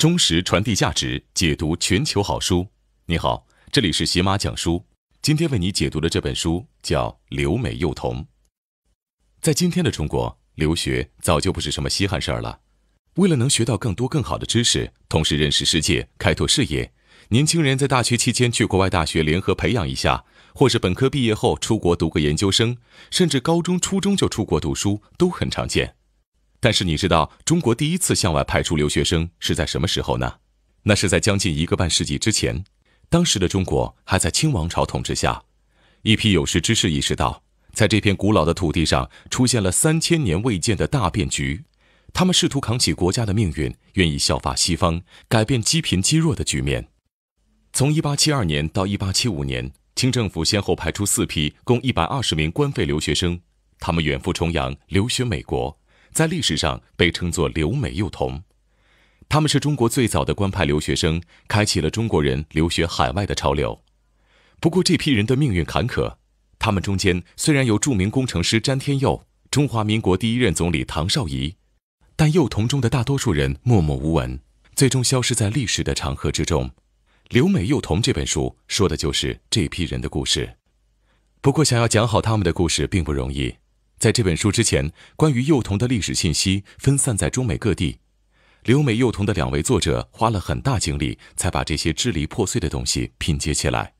忠实传递价值，解读全球好书。你好，这里是喜马讲书。今天为你解读的这本书叫《留美幼童》。在今天的中国，留学早就不是什么稀罕事儿了。为了能学到更多更好的知识，同时认识世界、开拓视野，年轻人在大学期间去国外大学联合培养一下，或是本科毕业后出国读个研究生，甚至高中、初中就出国读书，都很常见。但是你知道中国第一次向外派出留学生是在什么时候呢？那是在将近一个半世纪之前，当时的中国还在清王朝统治下，一批有识之士意识到，在这片古老的土地上出现了三千年未见的大变局，他们试图扛起国家的命运，愿意效法西方，改变积贫积弱的局面。从1872年到1875年，清政府先后派出四批，共120名官费留学生，他们远赴重洋，留学美国。在历史上被称作留美幼童，他们是中国最早的官派留学生，开启了中国人留学海外的潮流。不过，这批人的命运坎坷。他们中间虽然有著名工程师詹天佑、中华民国第一任总理唐绍仪，但幼童中的大多数人默默无闻，最终消失在历史的长河之中。《留美幼童》这本书说的就是这批人的故事。不过，想要讲好他们的故事并不容易。在这本书之前，关于幼童的历史信息分散在中美各地。留美幼童的两位作者花了很大精力，才把这些支离破碎的东西拼接起来。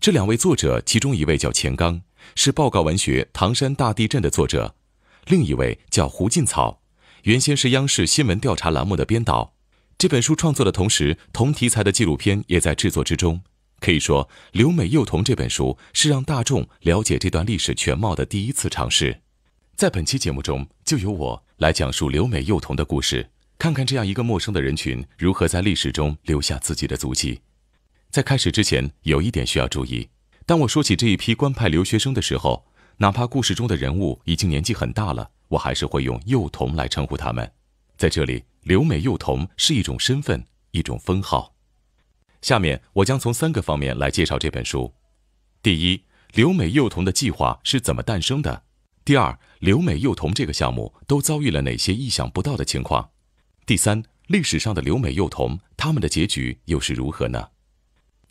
这两位作者，其中一位叫钱刚，是报告文学《唐山大地震》的作者；另一位叫胡进草，原先是央视新闻调查栏目的编导。这本书创作的同时，同题材的纪录片也在制作之中。可以说，《留美幼童》这本书是让大众了解这段历史全貌的第一次尝试。在本期节目中，就由我来讲述留美幼童的故事，看看这样一个陌生的人群如何在历史中留下自己的足迹。在开始之前，有一点需要注意：当我说起这一批官派留学生的时候，哪怕故事中的人物已经年纪很大了，我还是会用“幼童”来称呼他们。在这里，“留美幼童”是一种身份，一种封号。下面我将从三个方面来介绍这本书：第一，留美幼童的计划是怎么诞生的？第二，留美幼童这个项目都遭遇了哪些意想不到的情况？第三，历史上的留美幼童，他们的结局又是如何呢？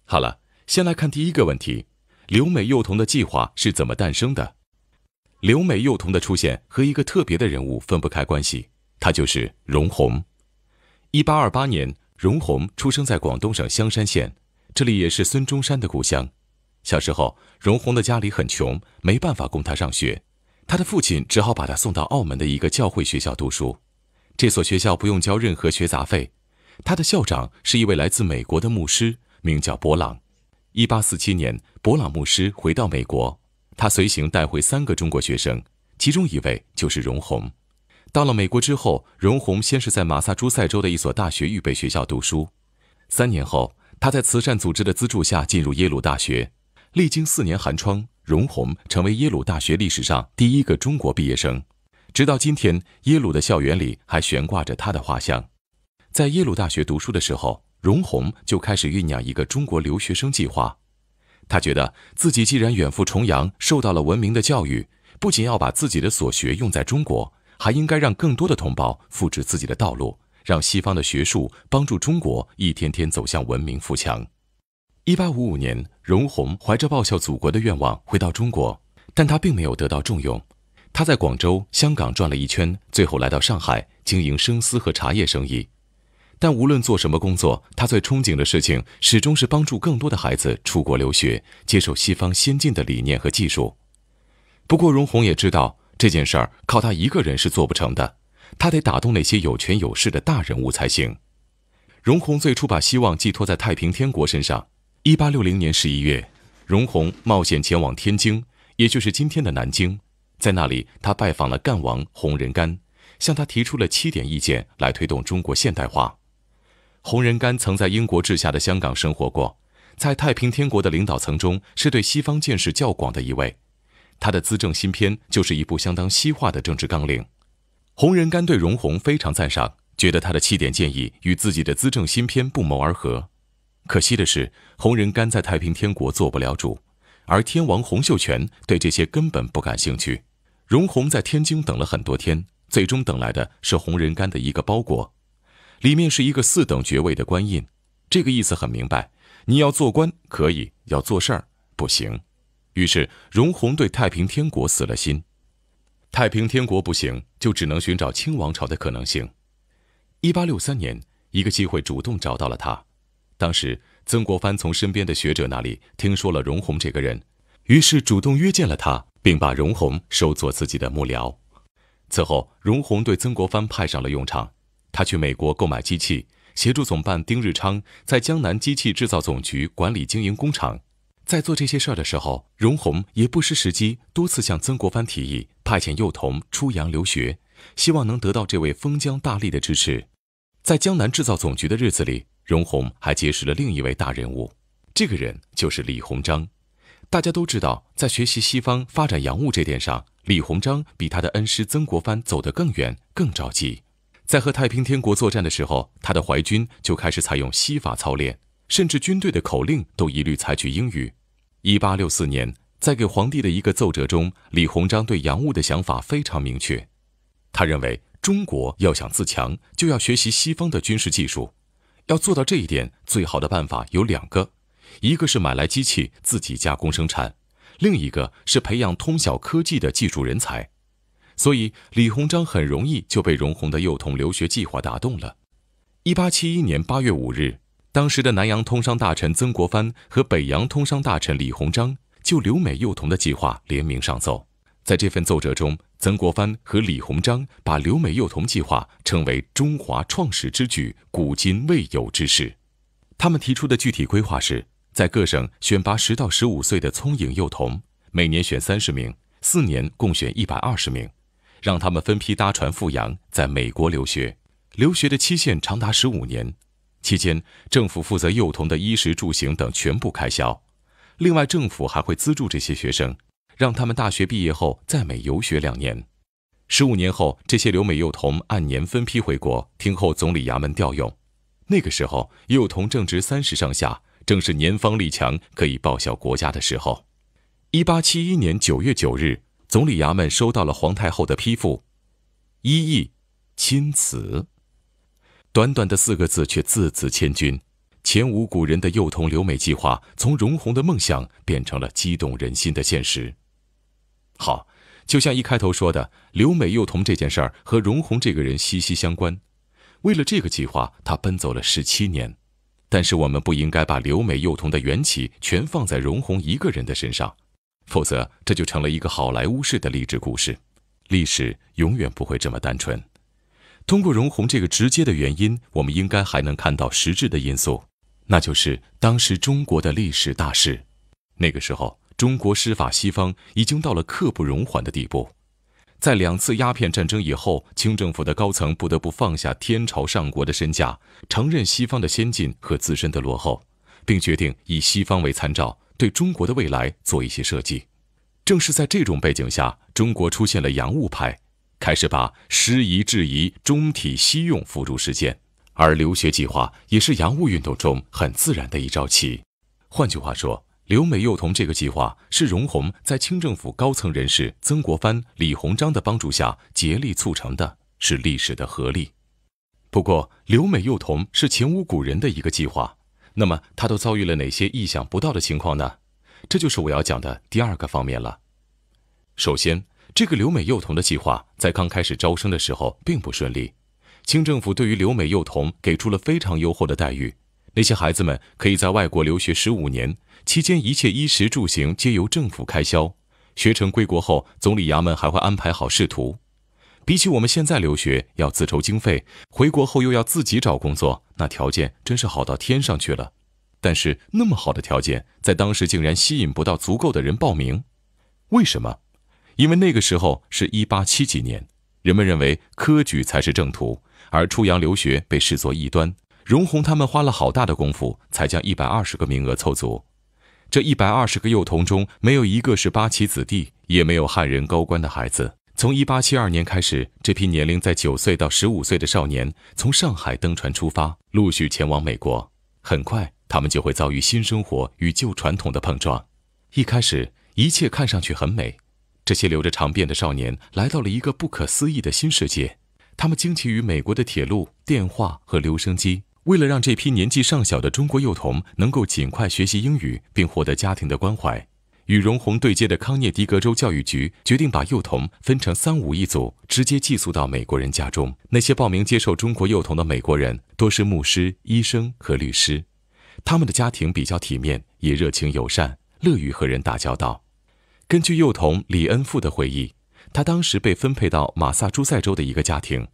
好了，先来看第一个问题：留美幼童的计划是怎么诞生的？留美幼童的出现和一个特别的人物分不开关系，他就是容闳。一八二八年，容闳出生在广东省香山县，这里也是孙中山的故乡。小时候，容闳的家里很穷，没办法供他上学。他的父亲只好把他送到澳门的一个教会学校读书，这所学校不用交任何学杂费。他的校长是一位来自美国的牧师，名叫伯朗。一八四七年，伯朗牧师回到美国，他随行带回三个中国学生，其中一位就是荣鸿。到了美国之后，荣鸿先是在马萨诸塞州的一所大学预备学校读书，三年后，他在慈善组织的资助下进入耶鲁大学，历经四年寒窗。容闳成为耶鲁大学历史上第一个中国毕业生，直到今天，耶鲁的校园里还悬挂着他的画像。在耶鲁大学读书的时候，容闳就开始酝酿一个中国留学生计划。他觉得自己既然远赴重洋，受到了文明的教育，不仅要把自己的所学用在中国，还应该让更多的同胞复制自己的道路，让西方的学术帮助中国一天天走向文明富强。一八五五年，荣鸿怀着报效祖国的愿望回到中国，但他并没有得到重用。他在广州、香港转了一圈，最后来到上海经营生丝和茶叶生意。但无论做什么工作，他最憧憬的事情始终是帮助更多的孩子出国留学，接受西方先进的理念和技术。不过，荣鸿也知道这件事儿靠他一个人是做不成的，他得打动那些有权有势的大人物才行。荣鸿最初把希望寄托在太平天国身上。一八六零年十一月，容闳冒险前往天津，也就是今天的南京，在那里，他拜访了干王洪仁玕，向他提出了七点意见来推动中国现代化。洪仁玕曾在英国治下的香港生活过，在太平天国的领导层中，是对西方见识较广的一位。他的《资政新篇》就是一部相当西化的政治纲领。洪仁玕对容闳非常赞赏，觉得他的七点建议与自己的《资政新篇》不谋而合。可惜的是，洪仁玕在太平天国做不了主，而天王洪秀全对这些根本不感兴趣。荣宏在天津等了很多天，最终等来的是洪仁玕的一个包裹，里面是一个四等爵位的官印。这个意思很明白：你要做官可以，要做事儿不行。于是荣宏对太平天国死了心。太平天国不行，就只能寻找清王朝的可能性。一八六三年，一个机会主动找到了他。当时，曾国藩从身边的学者那里听说了荣闳这个人，于是主动约见了他，并把荣闳收做自己的幕僚。此后，荣闳对曾国藩派上了用场。他去美国购买机器，协助总办丁日昌在江南机器制造总局管理经营工厂。在做这些事儿的时候，荣闳也不失时机，多次向曾国藩提议派遣幼童出洋留学，希望能得到这位封疆大吏的支持。在江南制造总局的日子里。荣闳还结识了另一位大人物，这个人就是李鸿章。大家都知道，在学习西方、发展洋务这点上，李鸿章比他的恩师曾国藩走得更远、更着急。在和太平天国作战的时候，他的淮军就开始采用西法操练，甚至军队的口令都一律采取英语。一八六四年，在给皇帝的一个奏折中，李鸿章对洋务的想法非常明确。他认为，中国要想自强，就要学习西方的军事技术。要做到这一点，最好的办法有两个，一个是买来机器自己加工生产，另一个是培养通晓科技的技术人才。所以，李鸿章很容易就被荣闳的幼童留学计划打动了。一八七一年八月五日，当时的南洋通商大臣曾国藩和北洋通商大臣李鸿章就留美幼童的计划联名上奏，在这份奏折中。曾国藩和李鸿章把留美幼童计划称为“中华创始之举，古今未有之事”。他们提出的具体规划是在各省选拔十到十五岁的聪颖幼童，每年选三十名，四年共选一百二十名，让他们分批搭船赴洋，在美国留学。留学的期限长达十五年，期间政府负责幼童的衣食住行等全部开销，另外政府还会资助这些学生。让他们大学毕业后在美游学两年，十五年后，这些留美幼童按年分批回国，听候总理衙门调用。那个时候，幼童正值三十上下，正是年方力强、可以报效国家的时候。一八七一年九月九日，总理衙门收到了皇太后的批复：“一议，钦此。”短短的四个字，却字字千钧。前无古人的幼童留美计划，从荣闳的梦想变成了激动人心的现实。好，就像一开头说的，留美幼童这件事儿和荣红这个人息息相关。为了这个计划，他奔走了十七年。但是我们不应该把留美幼童的缘起全放在荣红一个人的身上，否则这就成了一个好莱坞式的励志故事。历史永远不会这么单纯。通过荣红这个直接的原因，我们应该还能看到实质的因素，那就是当时中国的历史大势。那个时候。中国施法西方已经到了刻不容缓的地步，在两次鸦片战争以后，清政府的高层不得不放下天朝上国的身价，承认西方的先进和自身的落后，并决定以西方为参照，对中国的未来做一些设计。正是在这种背景下，中国出现了洋务派，开始把师夷制夷、中体西用付诸实践，而留学计划也是洋务运动中很自然的一招棋。换句话说。留美幼童这个计划是容闳在清政府高层人士曾国藩、李鸿章的帮助下竭力促成的，是历史的合力。不过，留美幼童是前无古人的一个计划，那么他都遭遇了哪些意想不到的情况呢？这就是我要讲的第二个方面了。首先，这个留美幼童的计划在刚开始招生的时候并不顺利，清政府对于留美幼童给出了非常优厚的待遇。那些孩子们可以在外国留学十五年，期间一切衣食住行皆由政府开销。学成归国后，总理衙门还会安排好仕途。比起我们现在留学要自筹经费，回国后又要自己找工作，那条件真是好到天上去了。但是那么好的条件，在当时竟然吸引不到足够的人报名，为什么？因为那个时候是一八七几年，人们认为科举才是正途，而出洋留学被视作异端。荣闳他们花了好大的功夫，才将一百二十个名额凑足。这一百二十个幼童中，没有一个是八旗子弟，也没有汉人高官的孩子。从一八七二年开始，这批年龄在九岁到十五岁的少年，从上海登船出发，陆续前往美国。很快，他们就会遭遇新生活与旧传统的碰撞。一开始，一切看上去很美。这些留着长辫的少年来到了一个不可思议的新世界，他们惊奇于美国的铁路、电话和留声机。为了让这批年纪尚小的中国幼童能够尽快学习英语，并获得家庭的关怀，与荣宏对接的康涅狄格州教育局决定把幼童分成三五一组，直接寄宿到美国人家中。那些报名接受中国幼童的美国人，多是牧师、医生和律师，他们的家庭比较体面，也热情友善，乐于和人打交道。根据幼童李恩富的回忆，他当时被分配到马萨诸塞州的一个家庭。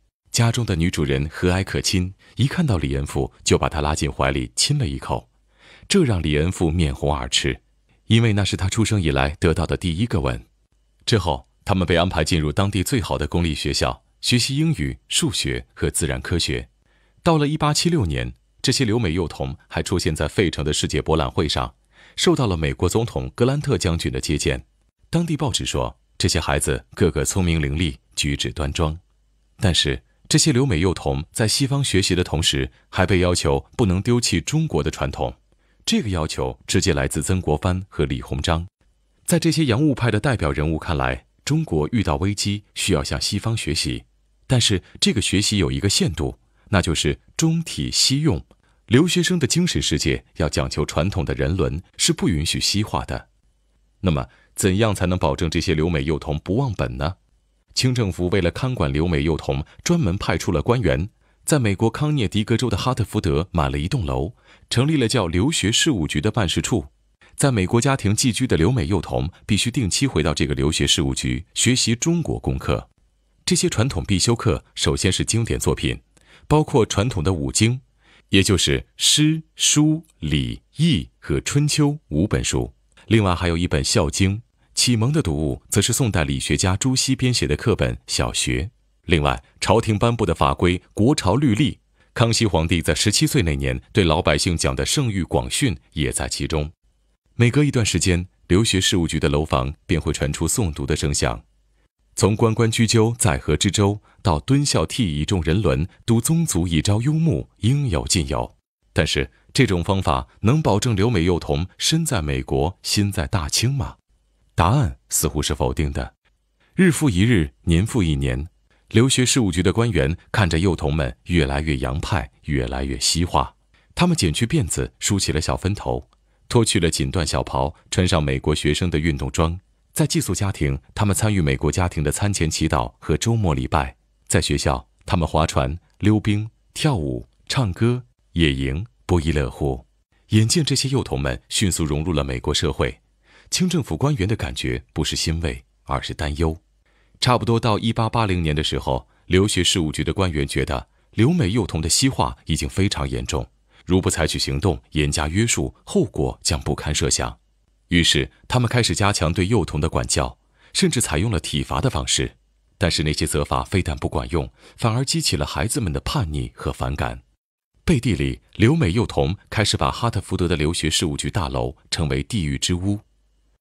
家中的女主人和蔼可亲，一看到李恩富就把他拉进怀里亲了一口，这让李恩富面红耳赤，因为那是他出生以来得到的第一个吻。之后，他们被安排进入当地最好的公立学校，学习英语、数学和自然科学。到了一八七六年，这些留美幼童还出现在费城的世界博览会上，受到了美国总统格兰特将军的接见。当地报纸说，这些孩子个个聪明伶俐，举止端庄，但是。这些留美幼童在西方学习的同时，还被要求不能丢弃中国的传统。这个要求直接来自曾国藩和李鸿章。在这些洋务派的代表人物看来，中国遇到危机需要向西方学习，但是这个学习有一个限度，那就是中体西用。留学生的精神世界要讲求传统的人伦，是不允许西化的。那么，怎样才能保证这些留美幼童不忘本呢？清政府为了看管留美幼童，专门派出了官员，在美国康涅狄格州的哈特福德买了一栋楼，成立了叫“留学事务局”的办事处。在美国家庭寄居的留美幼童必须定期回到这个留学事务局学习中国功课。这些传统必修课首先是经典作品，包括传统的五经，也就是诗、书、礼、易和《春秋》五本书，另外还有一本《孝经》。启蒙的读物则是宋代理学家朱熹编写的课本《小学》，另外，朝廷颁布的法规《国朝律例》，康熙皇帝在十七岁那年对老百姓讲的《圣谕广训》也在其中。每隔一段时间，留学事务局的楼房便会传出诵读的声响，从《关关雎鸠，在河之洲》到《敦孝悌以重人伦，笃宗族以昭雍穆，应有尽有。但是，这种方法能保证留美幼童身在美国，心在大清吗？答案似乎是否定的。日复一日，年复一年，留学事务局的官员看着幼童们越来越洋派，越来越西化。他们剪去辫子，梳起了小分头，脱去了锦缎小袍，穿上美国学生的运动装。在寄宿家庭，他们参与美国家庭的餐前祈祷和周末礼拜。在学校，他们划船、溜冰、跳舞、唱歌、野营，不亦乐乎。眼见这些幼童们迅速融入了美国社会。清政府官员的感觉不是欣慰，而是担忧。差不多到一八八零年的时候，留学事务局的官员觉得留美幼童的西化已经非常严重，如不采取行动严加约束，后果将不堪设想。于是，他们开始加强对幼童的管教，甚至采用了体罚的方式。但是，那些责罚非但不管用，反而激起了孩子们的叛逆和反感。背地里，留美幼童开始把哈特福德的留学事务局大楼称为“地狱之屋”。